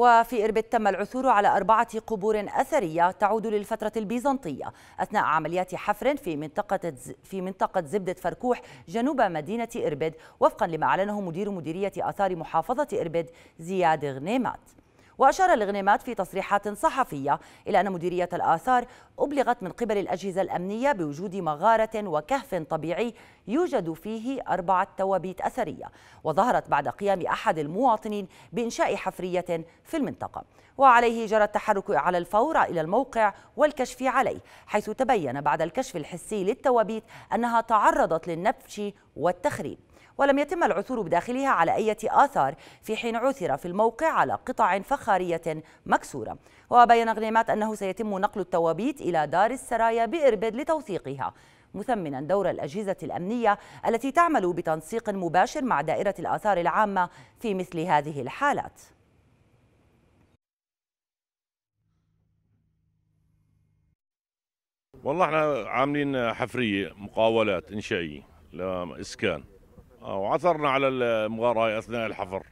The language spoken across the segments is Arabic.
وفي إربد تم العثور على أربعة قبور أثرية تعود للفترة البيزنطية أثناء عمليات حفر في منطقة في منطقة زبدة فركوح جنوب مدينة إربد وفقا لما أعلنه مدير مديرية آثار محافظة إربد زياد غنيمات وأشار الغنيمات في تصريحات صحفية إلى أن مديرية الآثار أبلغت من قبل الأجهزة الأمنية بوجود مغارة وكهف طبيعي يوجد فيه أربعة توابيت أثرية وظهرت بعد قيام أحد المواطنين بإنشاء حفرية في المنطقة وعليه جرى التحرك على الفور إلى الموقع والكشف عليه حيث تبين بعد الكشف الحسي للتوابيت أنها تعرضت للنبش والتخريب ولم يتم العثور بداخلها على أي آثار في حين عثر في الموقع على قطع فخارية مكسورة وبين غنيمات أنه سيتم نقل التوابيت إلى دار السرايا بإربد لتوثيقها مثمنا دور الأجهزة الأمنية التي تعمل بتنسيق مباشر مع دائرة الآثار العامة في مثل هذه الحالات والله احنا عاملين حفريه مقاولات انشائيه لاسكان وعثرنا على المغاره اثناء الحفر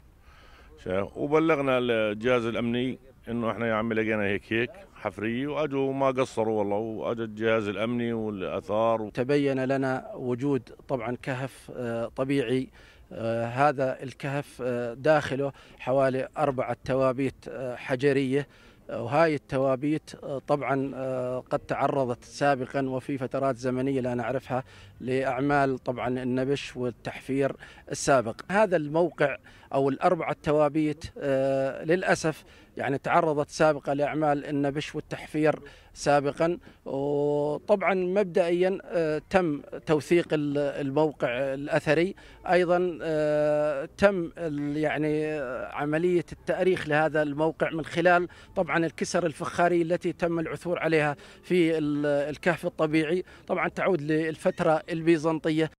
شايف وبلغنا الجهاز الامني انه احنا يا عمي لقينا هيك هيك حفريه واجوا ما قصروا والله واجى الجهاز الامني والاثار و... تبين لنا وجود طبعا كهف آه، طبيعي آه، هذا الكهف آه، داخله حوالي أربعة توابيت حجرية وهاي التوابيت آه، طبعا آه، قد تعرضت سابقا وفي فترات زمنيه لا نعرفها لاعمال طبعا النبش والتحفير السابق. هذا الموقع او الاربعه التوابيت آه، للاسف يعني تعرضت سابقا لاعمال النبش والتحفير سابقا وطبعا مبدئيا آه، تم توثيق الموقع الاثري ايضا آه، تم يعني آه، عمليه التاريخ لهذا الموقع من خلال طبعا الكسر الفخاري التي تم العثور عليها في الكهف الطبيعي طبعا تعود للفتره البيزنطيه